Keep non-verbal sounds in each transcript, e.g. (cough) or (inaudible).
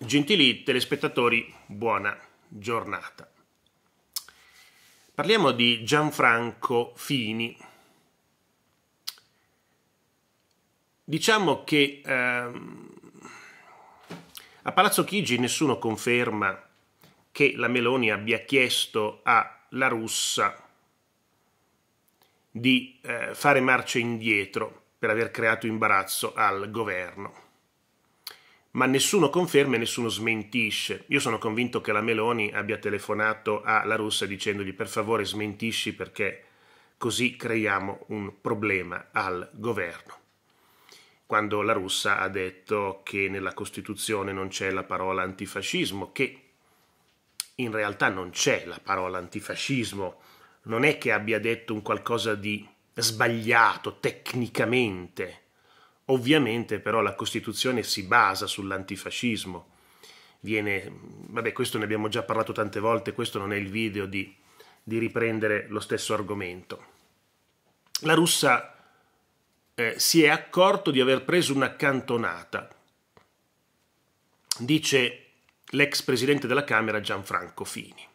Gentili telespettatori, buona giornata. Parliamo di Gianfranco Fini. Diciamo che ehm, a Palazzo Chigi nessuno conferma che la Meloni abbia chiesto alla russa di eh, fare marcia indietro per aver creato imbarazzo al governo ma nessuno conferma e nessuno smentisce. Io sono convinto che la Meloni abbia telefonato alla Russia dicendogli per favore smentisci perché così creiamo un problema al governo. Quando la russa ha detto che nella Costituzione non c'è la parola antifascismo, che in realtà non c'è la parola antifascismo, non è che abbia detto un qualcosa di sbagliato tecnicamente, Ovviamente però la Costituzione si basa sull'antifascismo. Viene, vabbè, questo ne abbiamo già parlato tante volte, questo non è il video di, di riprendere lo stesso argomento. La Russia eh, si è accorto di aver preso una cantonata, dice l'ex presidente della Camera Gianfranco Fini.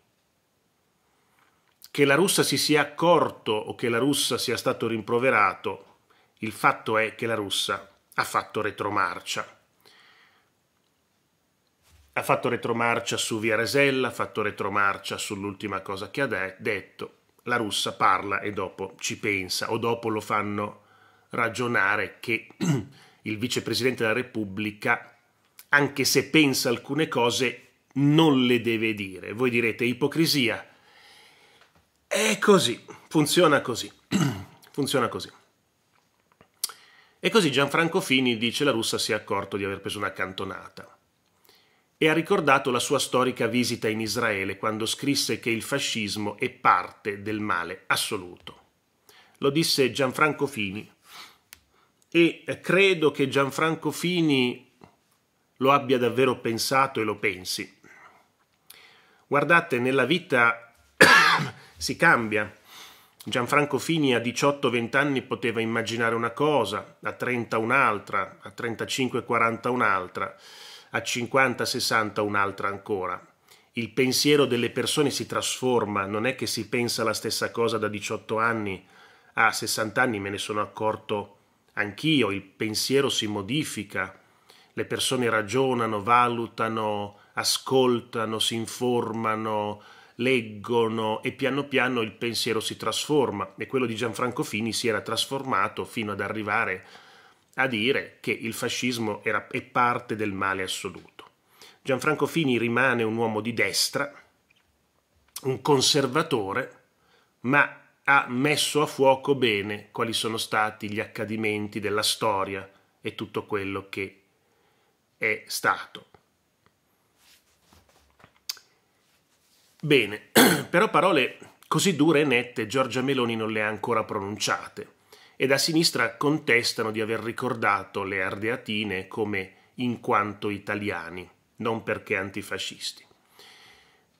Che la Russia si sia accorto o che la Russia sia stato rimproverato il fatto è che la russa ha fatto retromarcia. Ha fatto retromarcia su Via Resella, ha fatto retromarcia sull'ultima cosa che ha de detto. La russa parla e dopo ci pensa o dopo lo fanno ragionare che (clears throat) il vicepresidente della Repubblica, anche se pensa alcune cose, non le deve dire. Voi direte ipocrisia. È così, funziona così, (clears throat) funziona così. E così Gianfranco Fini dice la russa si è accorto di aver preso una cantonata. E ha ricordato la sua storica visita in Israele quando scrisse che il fascismo è parte del male assoluto. Lo disse Gianfranco Fini e credo che Gianfranco Fini lo abbia davvero pensato e lo pensi. Guardate, nella vita (coughs) si cambia Gianfranco Fini a 18-20 anni poteva immaginare una cosa, a 30 un'altra, a 35-40 un'altra, a 50-60 un'altra ancora. Il pensiero delle persone si trasforma, non è che si pensa la stessa cosa da 18 anni a 60 anni, me ne sono accorto anch'io, il pensiero si modifica, le persone ragionano, valutano, ascoltano, si informano, leggono e piano piano il pensiero si trasforma e quello di Gianfranco Fini si era trasformato fino ad arrivare a dire che il fascismo era, è parte del male assoluto. Gianfranco Fini rimane un uomo di destra, un conservatore, ma ha messo a fuoco bene quali sono stati gli accadimenti della storia e tutto quello che è stato. Bene, (clears throat) però parole così dure e nette Giorgia Meloni non le ha ancora pronunciate e da sinistra contestano di aver ricordato le ardeatine come in quanto italiani, non perché antifascisti.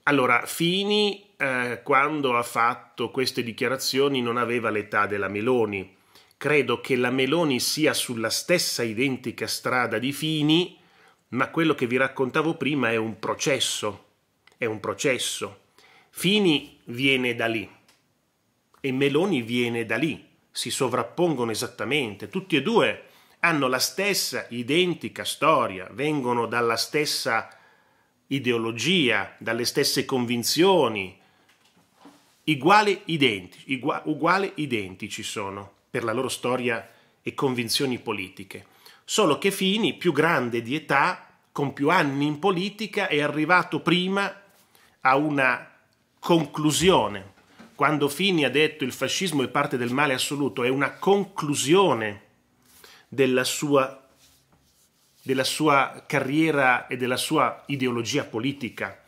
Allora, Fini, eh, quando ha fatto queste dichiarazioni, non aveva l'età della Meloni. Credo che la Meloni sia sulla stessa identica strada di Fini, ma quello che vi raccontavo prima è un processo, è un processo. Fini viene da lì e Meloni viene da lì, si sovrappongono esattamente, tutti e due hanno la stessa identica storia, vengono dalla stessa ideologia, dalle stesse convinzioni, uguali identici, uguale identici sono per la loro storia e convinzioni politiche. Solo che Fini, più grande di età, con più anni in politica, è arrivato prima a una conclusione. Quando Fini ha detto il fascismo è parte del male assoluto, è una conclusione della sua, della sua carriera e della sua ideologia politica.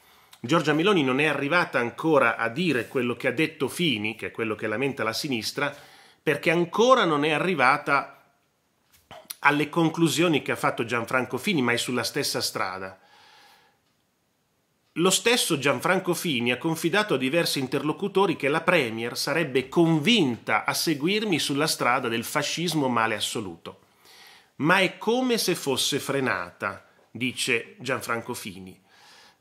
Giorgia Meloni non è arrivata ancora a dire quello che ha detto Fini, che è quello che lamenta la sinistra, perché ancora non è arrivata alle conclusioni che ha fatto Gianfranco Fini, ma è sulla stessa strada. Lo stesso Gianfranco Fini ha confidato a diversi interlocutori che la Premier sarebbe convinta a seguirmi sulla strada del fascismo male assoluto. Ma è come se fosse frenata, dice Gianfranco Fini.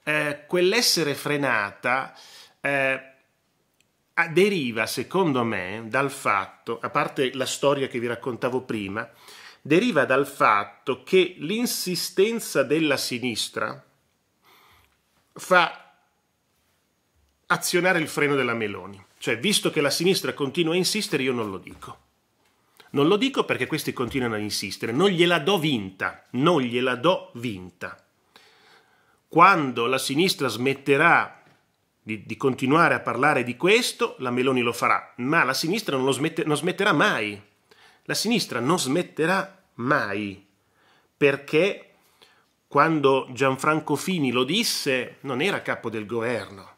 Eh, quell'essere frenata eh, deriva, secondo me, dal fatto, a parte la storia che vi raccontavo prima, deriva dal fatto che l'insistenza della sinistra, fa azionare il freno della Meloni. Cioè, visto che la sinistra continua a insistere, io non lo dico. Non lo dico perché questi continuano a insistere, non gliela do vinta, non gliela do vinta. Quando la sinistra smetterà di, di continuare a parlare di questo, la Meloni lo farà, ma la sinistra non, smette, non smetterà mai. La sinistra non smetterà mai, perché quando Gianfranco Fini lo disse, non era capo del governo.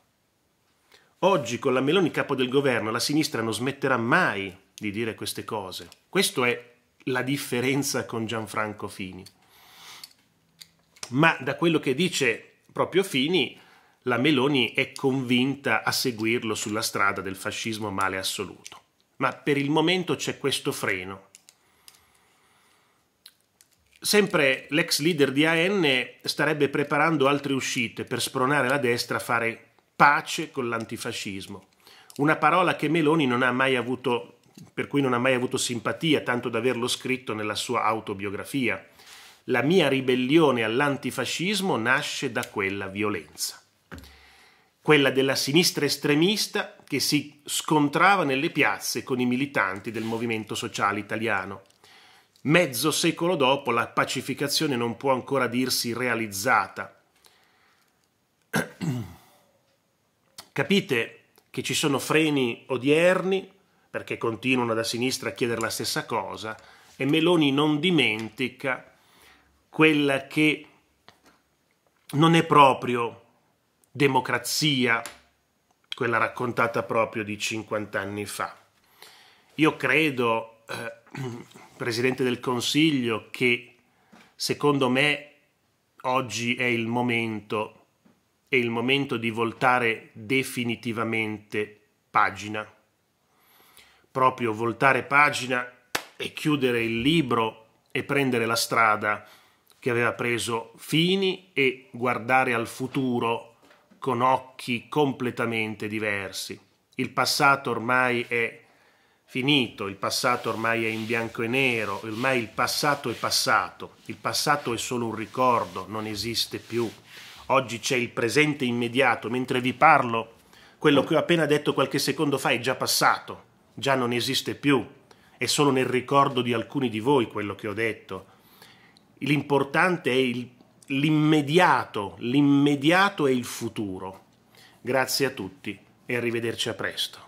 Oggi con la Meloni capo del governo la sinistra non smetterà mai di dire queste cose. Questa è la differenza con Gianfranco Fini. Ma da quello che dice proprio Fini, la Meloni è convinta a seguirlo sulla strada del fascismo male assoluto. Ma per il momento c'è questo freno, Sempre l'ex leader di AN starebbe preparando altre uscite per spronare la destra a fare pace con l'antifascismo. Una parola che Meloni non ha mai avuto, per cui non ha mai avuto simpatia, tanto da averlo scritto nella sua autobiografia. La mia ribellione all'antifascismo nasce da quella violenza. Quella della sinistra estremista che si scontrava nelle piazze con i militanti del movimento sociale italiano Mezzo secolo dopo la pacificazione non può ancora dirsi realizzata. (clears throat) Capite che ci sono freni odierni, perché continuano da sinistra a chiedere la stessa cosa, e Meloni non dimentica quella che non è proprio democrazia, quella raccontata proprio di 50 anni fa. Io credo eh, (clears throat) Presidente del Consiglio che secondo me oggi è il momento, è il momento di voltare definitivamente pagina, proprio voltare pagina e chiudere il libro e prendere la strada che aveva preso Fini e guardare al futuro con occhi completamente diversi. Il passato ormai è finito, il passato ormai è in bianco e nero, ormai il passato è passato, il passato è solo un ricordo, non esiste più. Oggi c'è il presente immediato, mentre vi parlo, quello che ho appena detto qualche secondo fa è già passato, già non esiste più, è solo nel ricordo di alcuni di voi quello che ho detto. L'importante è l'immediato, l'immediato è il futuro. Grazie a tutti e arrivederci a presto.